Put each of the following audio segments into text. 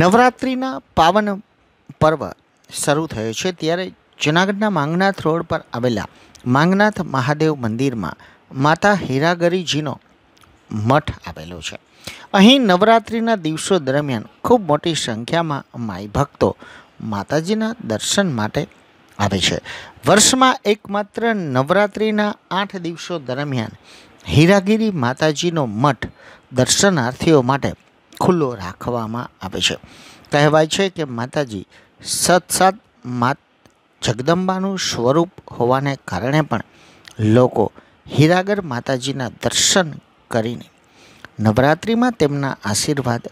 નવરાત્રિના પાવન પર્વ શરૂ થયો છે ત્યારે જૂનાગઢના માંગનાથ રોડ પર આવેલા માંગનાથ મહાદેવ મંદિરમાં માતા હીરાગરીજીનો મઠ આવેલો છે અહીં નવરાત્રિના દિવસો દરમિયાન ખૂબ મોટી સંખ્યામાં માઈ ભક્તો માતાજીના દર્શન માટે આવે છે વર્ષમાં એકમાત્ર નવરાત્રિના આઠ દિવસો દરમિયાન હીરાગીરી માતાજીનો મઠ દર્શનાર્થીઓ માટે ખુલ્લો રાખવામાં આવે છે કહેવાય છે કે માતાજી સતસાત માત જગદંબાનું સ્વરૂપ હોવાને કારણે પણ લોકો હીરાગર માતાજીના દર્શન કરીને નવરાત્રિમાં તેમના આશીર્વાદ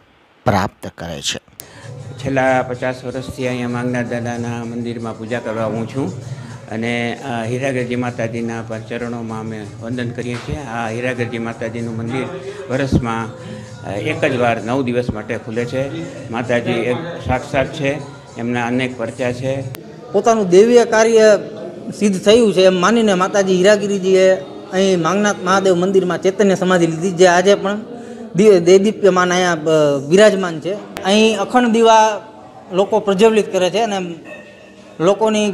પ્રાપ્ત કરે છે છેલ્લા પચાસ વર્ષથી અહીંયા માંગનાર દાદાના મંદિરમાં પૂજા કરવા હું છું અને આ હીરાગરજી માતાજીના પર ચરણોમાં અમે વંદન કરીએ છીએ આ હીરાગરજી માતાજીનું મંદિર વર્ષમાં એક જ વાર નવ દિવસ માટે ખુલે છે માતાજી એક સાક્ષાત છે એમના અનેક પરચા છે પોતાનું દૈવીય કાર્ય સિદ્ધ થયું છે એમ માનીને માતાજી હીરાગીરીજીએ અહીં માંગનાથ મહાદેવ મંદિરમાં ચૈતન્ય સમાધિ લીધી જે આજે પણ દેદીપ્યમાન અહીંયા બિરાજમાન છે અહીં અખંડ દીવા લોકો પ્રજ્વલિત કરે છે અને લોકોની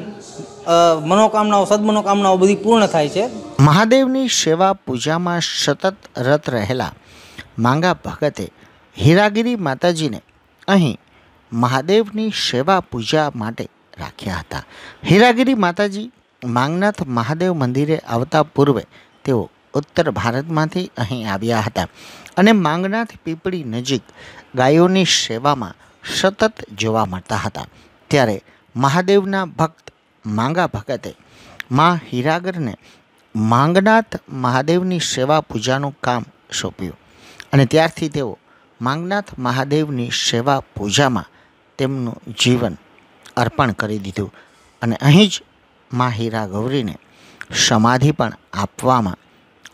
મનોકામનાઓ સદમનોકામનાઓ બધી પૂર્ણ થાય છે મહાદેવની સેવા પૂજામાં સતત રત રહેલા માંગા ભગતે હીરાગીરી માતાજીને અહીં મહાદેવની સેવા પૂજા માટે રાખ્યા હતા હીરાગીરી માતાજી માંગનાથ મહાદેવ મંદિરે આવતા પૂર્વે તેઓ ઉત્તર ભારતમાંથી અહીં આવ્યા હતા અને માંગનાથ પીપળી નજીક ગાયોની સેવામાં સતત જોવા મળતા હતા ત્યારે મહાદેવના ભક્ત માંગા ભગતે મા હીરાગરને માંગનાથ મહાદેવની સેવા પૂજાનું કામ સોંપ્યું અને ત્યારથી તેઓ માંગનાથ મહાદેવની સેવા પૂજામાં તેમનું જીવન અર્પણ કરી દીધું અને અહીં જ મા હીરા ગૌરીને સમાધિ પણ આપવામાં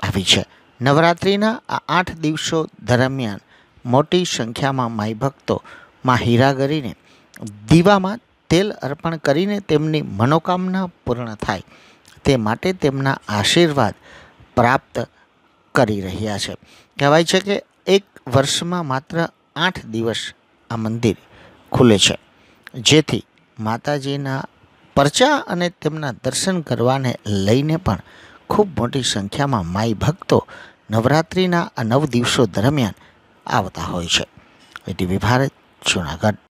આવી છે નવરાત્રિના આ આઠ દિવસો દરમિયાન મોટી સંખ્યામાં માઈ ભક્તો મા હીરા ગરીને દીવામાં તેલ અર્પણ કરીને તેમની મનોકામના પૂર્ણ થાય તે માટે તેમના આશીર્વાદ પ્રાપ્ત કરી રહ્યા છે કહેવાય છે કે એક વર્ષમાં માત્ર આઠ દિવસ આ મંદિર ખુલે છે જેથી માતાજીના પરચા અને તેમના દર્શન કરવાને લઈને પણ ખૂબ મોટી સંખ્યામાં માઈ ભક્તો નવરાત્રિના આ નવ દિવસો દરમિયાન આવતા હોય છે એટીવી વિભારત જુનાગઢ